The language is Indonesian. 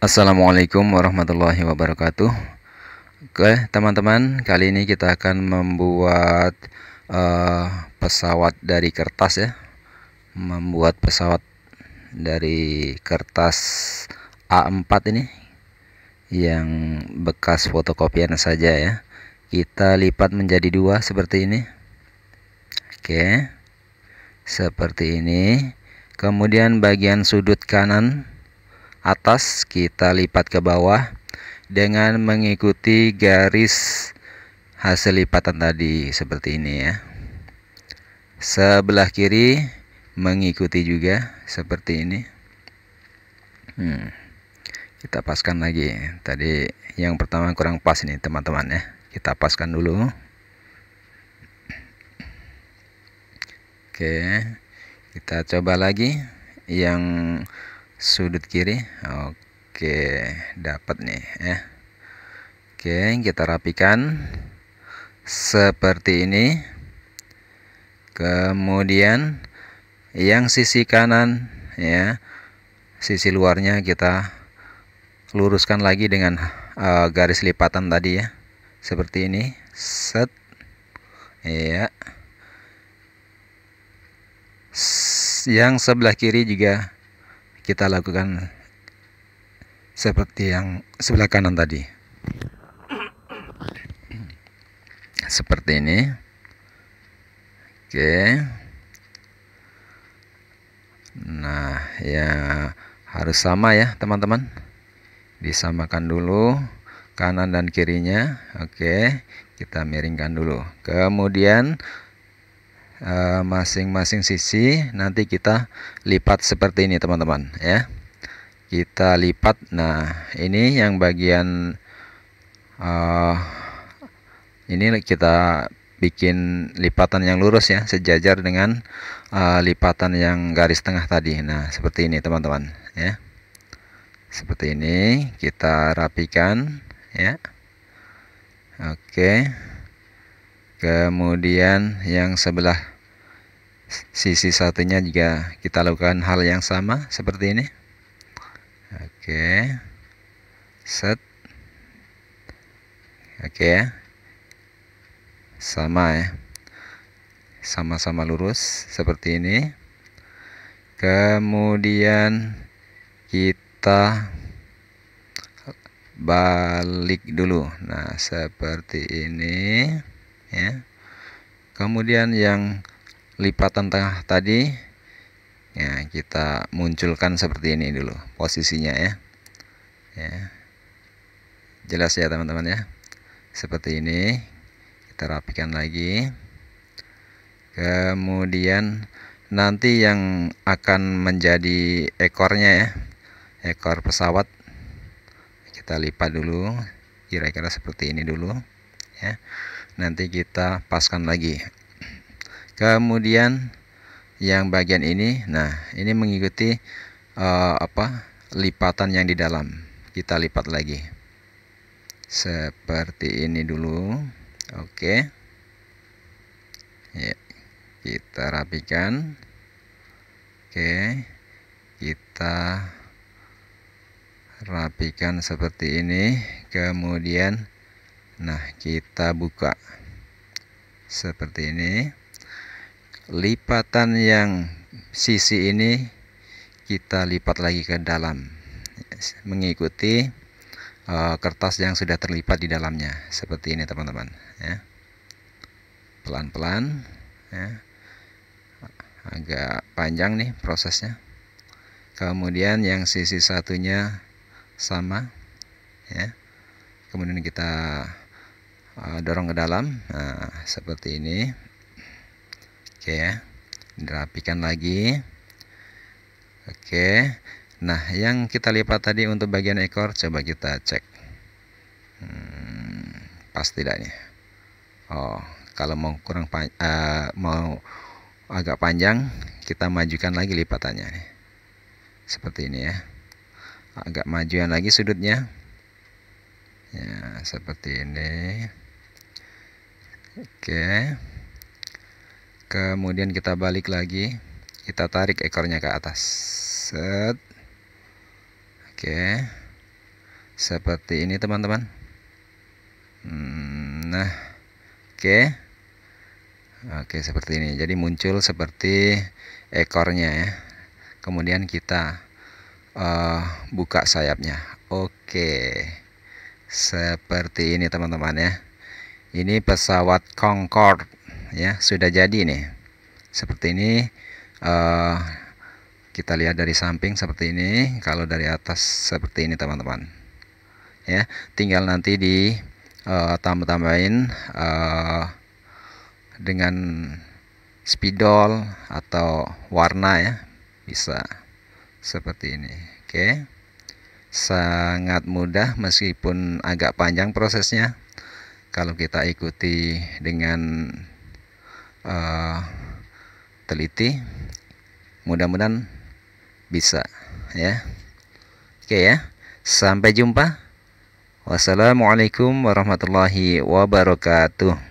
Assalamualaikum warahmatullahi wabarakatuh Oke teman-teman kali ini kita akan membuat uh, pesawat dari kertas ya Membuat pesawat dari kertas A4 ini Yang bekas fotokopian saja ya Kita lipat menjadi dua seperti ini Oke seperti ini Kemudian bagian sudut kanan atas kita lipat ke bawah dengan mengikuti garis hasil lipatan tadi seperti ini ya sebelah kiri mengikuti juga seperti ini hmm. kita paskan lagi tadi yang pertama kurang pas ini teman-teman ya kita paskan dulu oke kita coba lagi yang sudut kiri oke dapat nih ya oke kita rapikan seperti ini kemudian yang sisi kanan ya sisi luarnya kita luruskan lagi dengan uh, garis lipatan tadi ya seperti ini set ya yang sebelah kiri juga kita lakukan seperti yang sebelah kanan tadi seperti ini oke nah ya harus sama ya teman-teman disamakan dulu kanan dan kirinya oke kita miringkan dulu kemudian Eh, masing-masing sisi nanti kita lipat seperti ini teman-teman ya kita lipat nah ini yang bagian uh, ini kita bikin lipatan yang lurus ya sejajar dengan uh, lipatan yang garis tengah tadi nah seperti ini teman-teman ya seperti ini kita rapikan ya oke okay kemudian yang sebelah sisi satunya juga kita lakukan hal yang sama seperti ini oke set oke sama ya sama-sama lurus seperti ini kemudian kita balik dulu nah seperti ini ya kemudian yang lipatan tengah tadi ya kita munculkan seperti ini dulu posisinya ya ya jelas ya teman-teman ya seperti ini kita rapikan lagi kemudian nanti yang akan menjadi ekornya ya ekor pesawat kita lipat dulu kira-kira seperti ini dulu ya nanti kita paskan lagi kemudian yang bagian ini nah ini mengikuti uh, apa lipatan yang di dalam kita lipat lagi seperti ini dulu oke okay. ya kita rapikan oke okay. kita rapikan seperti ini kemudian nah kita buka seperti ini lipatan yang sisi ini kita lipat lagi ke dalam mengikuti eh, kertas yang sudah terlipat di dalamnya seperti ini teman-teman ya pelan-pelan ya agak panjang nih prosesnya kemudian yang sisi satunya sama ya kemudian kita Ah, dorong ke dalam nah, seperti ini oke ya dirapikan lagi oke nah yang kita lipat tadi untuk bagian ekor coba kita cek hmm, pas tidaknya, oh kalau mau kurang uh, mau agak panjang kita majukan lagi lipatannya seperti ini ya agak majuan lagi sudutnya ya seperti ini Oke. Kemudian kita balik lagi. Kita tarik ekornya ke atas. Set. Oke. Seperti ini teman-teman. Hmm, nah. Oke. Oke, seperti ini. Jadi muncul seperti ekornya ya. Kemudian kita uh, buka sayapnya. Oke. Seperti ini teman-teman ya ini pesawat Concorde ya sudah jadi nih seperti ini uh, kita lihat dari samping seperti ini kalau dari atas seperti ini teman-teman ya tinggal nanti di uh, tambah-tambahin uh, dengan spidol atau warna ya bisa seperti ini oke okay. sangat mudah meskipun agak panjang prosesnya kalau kita ikuti dengan uh, teliti mudah-mudahan bisa ya oke ya sampai jumpa wassalamualaikum warahmatullahi wabarakatuh